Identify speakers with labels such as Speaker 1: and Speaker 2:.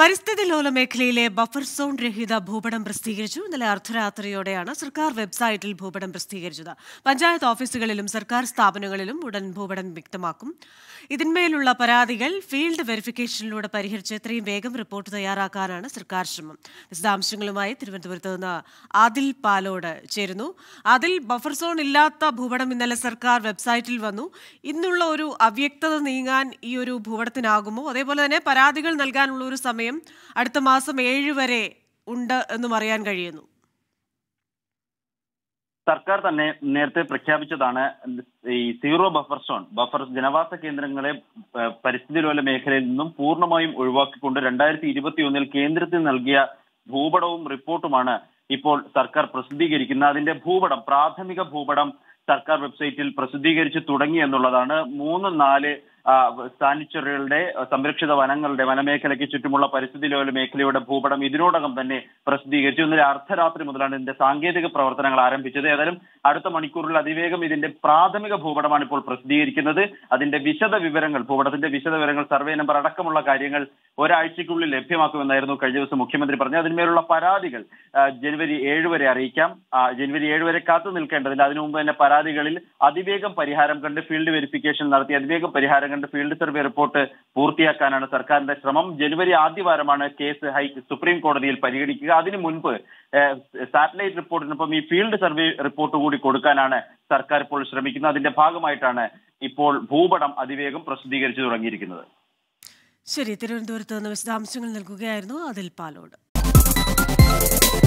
Speaker 1: പരിസ്ഥിതി ലോല മേഖലയിലെ buffer zone രഹിത ഭൂപടം പ്രസിദ്ധീകരിച്ചു ഇന്നലെ അർദ്ധരാത്രിയോടെയാണ് സർക്കാർ വെബ്സൈറ്റിൽ ഭൂപടം പ്രസിദ്ധീകരിച്ചത് പഞ്ചായത്ത് ഓഫീസുകളിലും സർക്കാർ സ്ഥാപനങ്ങളിലും ഉടൻ ഭൂപടം വ്യക്തമാക്കും ഇതിന്മേലുള്ള പരാതികൾ ഫീൽഡ് വെരിഫിക്കേഷനിലൂടെ പരിഹരിച്ച് എത്രയും വേഗം റിപ്പോർട്ട് തയ്യാറാക്കാനാണ് സർക്കാർ ശ്രമം വിശദാംശങ്ങളുമായി തിരുവനന്തപുരത്ത് നിന്ന് ആദിൽ പാലോട് ചേരുന്നു ആദിൽ ബഫർ സോൺ ഇല്ലാത്ത ഭൂപടം ഇന്നലെ സർക്കാർ വെബ്സൈറ്റിൽ വന്നു ഇന്നുള്ള ഒരു അവ്യക്തത നീങ്ങാൻ ഈ ഒരു ഭൂപടത്തിനാകുമോ അതേപോലെ തന്നെ പരാതികൾ നൽകാനുള്ള ഒരു സമയം സമയം അടുത്ത മാസം ഏഴ് വരെ ഉണ്ട് എന്നും അറിയാൻ കഴിയുന്നു
Speaker 2: സർക്കാർ തന്നെ നേരത്തെ പ്രഖ്യാപിച്ചതാണ് ഈ സീറോ ബഫർ സോൺ ബഫർ ജനവാസ കേന്ദ്രങ്ങളെ പരിസ്ഥിതി ലോല മേഖലയിൽ നിന്നും പൂർണ്ണമായും ഒഴിവാക്കിക്കൊണ്ട് രണ്ടായിരത്തി ഒന്നിൽ കേന്ദ്രത്തിൽ നൽകിയ ഭൂപടവും റിപ്പോർട്ടുമാണ് ഇപ്പോൾ സർക്കാർ പ്രസിദ്ധീകരിക്കുന്ന അതിന്റെ ഭൂപടം പ്രാഥമിക ഭൂപടം സർക്കാർ വെബ്സൈറ്റിൽ പ്രസിദ്ധീകരിച്ചു തുടങ്ങി എന്നുള്ളതാണ് മൂന്ന് നാല് സ്ഥാനിച്ചൊരുകളുടെ സംരക്ഷിത വനങ്ങളുടെ വനമേഖലയ്ക്ക് ചുറ്റുമുള്ള പരിസ്ഥിതി ലോല മേഖലയുടെ ഭൂപടം ഇതിനോടകം തന്നെ പ്രസിദ്ധീകരിച്ചു ഇന്നലെ അർദ്ധരാത്രി മുതലാണ് ഇതിന്റെ സാങ്കേതിക പ്രവർത്തനങ്ങൾ ആരംഭിച്ചത് ഏതായാലും അടുത്ത മണിക്കൂറിൽ അതിവേഗം ഇതിന്റെ പ്രാഥമിക ഭൂപടമാണ് ഇപ്പോൾ പ്രസിദ്ധീകരിക്കുന്നത് അതിന്റെ വിശദ വിവരങ്ങൾ ഭൂപടത്തിന്റെ വിശദ വിവരങ്ങൾ സർവേ നമ്പർ അടക്കമുള്ള കാര്യങ്ങൾ ഒരാഴ്ചയ്ക്കുള്ളിൽ ലഭ്യമാക്കുമെന്നായിരുന്നു കഴിഞ്ഞ ദിവസം മുഖ്യമന്ത്രി പറഞ്ഞത് അതിന്മേലുള്ള പരാതികൾ ജനുവരി ഏഴ് വരെ അറിയിക്കാം ജനുവരി ഏഴ് വരെ കാത്തു നിൽക്കേണ്ടതില്ല അതിനു മുമ്പ് തന്നെ പരാതികളിൽ അതിവേഗം പരിഹാരം കണ്ട് ഫീൽഡ് വെരിഫിക്കേഷൻ നടത്തി അതിവേഗം പരിഹാരം കണ്ട് ഫീൽഡ് സർവേ റിപ്പോർട്ട് പൂർത്തിയാക്കാനാണ് സർക്കാരിന്റെ ശ്രമം ജനുവരി ആദ്യവാരമാണ് കേസ് ഹൈ സുപ്രീം കോടതിയിൽ പരിഗണിക്കുക അതിനു മുൻപ് സാറ്റലൈറ്റ് റിപ്പോർട്ടിനൊപ്പം ഈ ഫീൽഡ് സർവേ റിപ്പോർട്ട് കൂടി കൊടുക്കാനാണ് സർക്കാർ ഇപ്പോൾ ശ്രമിക്കുന്നത് അതിന്റെ ഭാഗമായിട്ടാണ് ഇപ്പോൾ ഭൂപടം അതിവേഗം പ്രസിദ്ധീകരിച്ചു തുടങ്ങിയിരിക്കുന്നത്
Speaker 3: ശരി തിരുവനന്തപുരത്ത് നിന്ന് വിശദാംശങ്ങൾ
Speaker 1: നൽകുകയായിരുന്നു അതിൽ പാലോട്